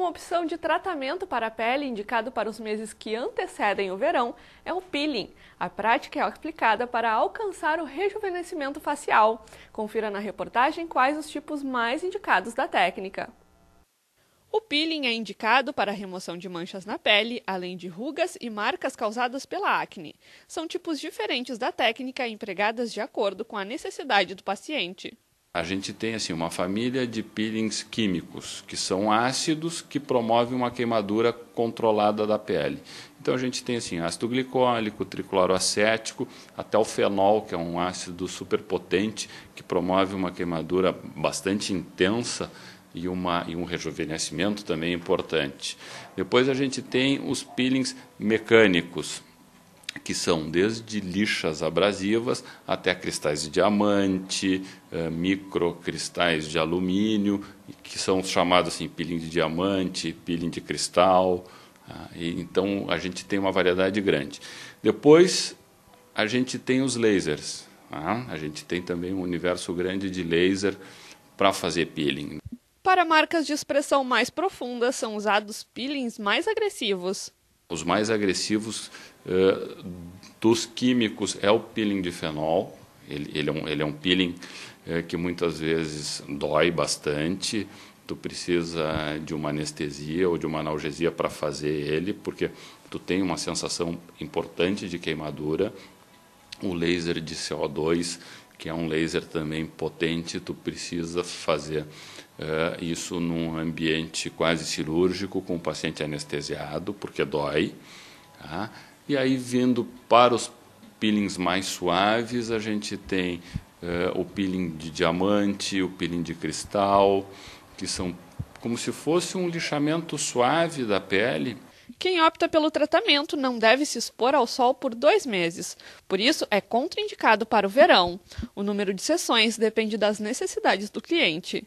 Uma opção de tratamento para a pele indicado para os meses que antecedem o verão é o peeling. A prática é aplicada para alcançar o rejuvenescimento facial. Confira na reportagem quais os tipos mais indicados da técnica. O peeling é indicado para a remoção de manchas na pele, além de rugas e marcas causadas pela acne. São tipos diferentes da técnica empregadas de acordo com a necessidade do paciente a gente tem assim uma família de peelings químicos, que são ácidos que promovem uma queimadura controlada da pele. Então a gente tem assim ácido glicólico, tricloroacético, até o fenol, que é um ácido superpotente que promove uma queimadura bastante intensa e, uma, e um rejuvenescimento também importante. Depois a gente tem os peelings mecânicos, que são desde lixas abrasivas até cristais de diamante, eh, microcristais de alumínio, que são chamados assim peeling de diamante, peeling de cristal. Ah, então a gente tem uma variedade grande. Depois a gente tem os lasers. Tá? A gente tem também um universo grande de laser para fazer peeling. Para marcas de expressão mais profunda são usados peelings mais agressivos. Os mais agressivos eh, dos químicos é o peeling de fenol. Ele, ele, é, um, ele é um peeling eh, que muitas vezes dói bastante. Tu precisa de uma anestesia ou de uma analgesia para fazer ele, porque tu tem uma sensação importante de queimadura. O laser de CO2 que é um laser também potente, tu precisa fazer é, isso num ambiente quase cirúrgico, com o paciente anestesiado, porque dói. Tá? E aí, vindo para os peelings mais suaves, a gente tem é, o peeling de diamante, o peeling de cristal, que são como se fosse um lixamento suave da pele, quem opta pelo tratamento não deve se expor ao sol por dois meses, por isso é contraindicado para o verão. O número de sessões depende das necessidades do cliente.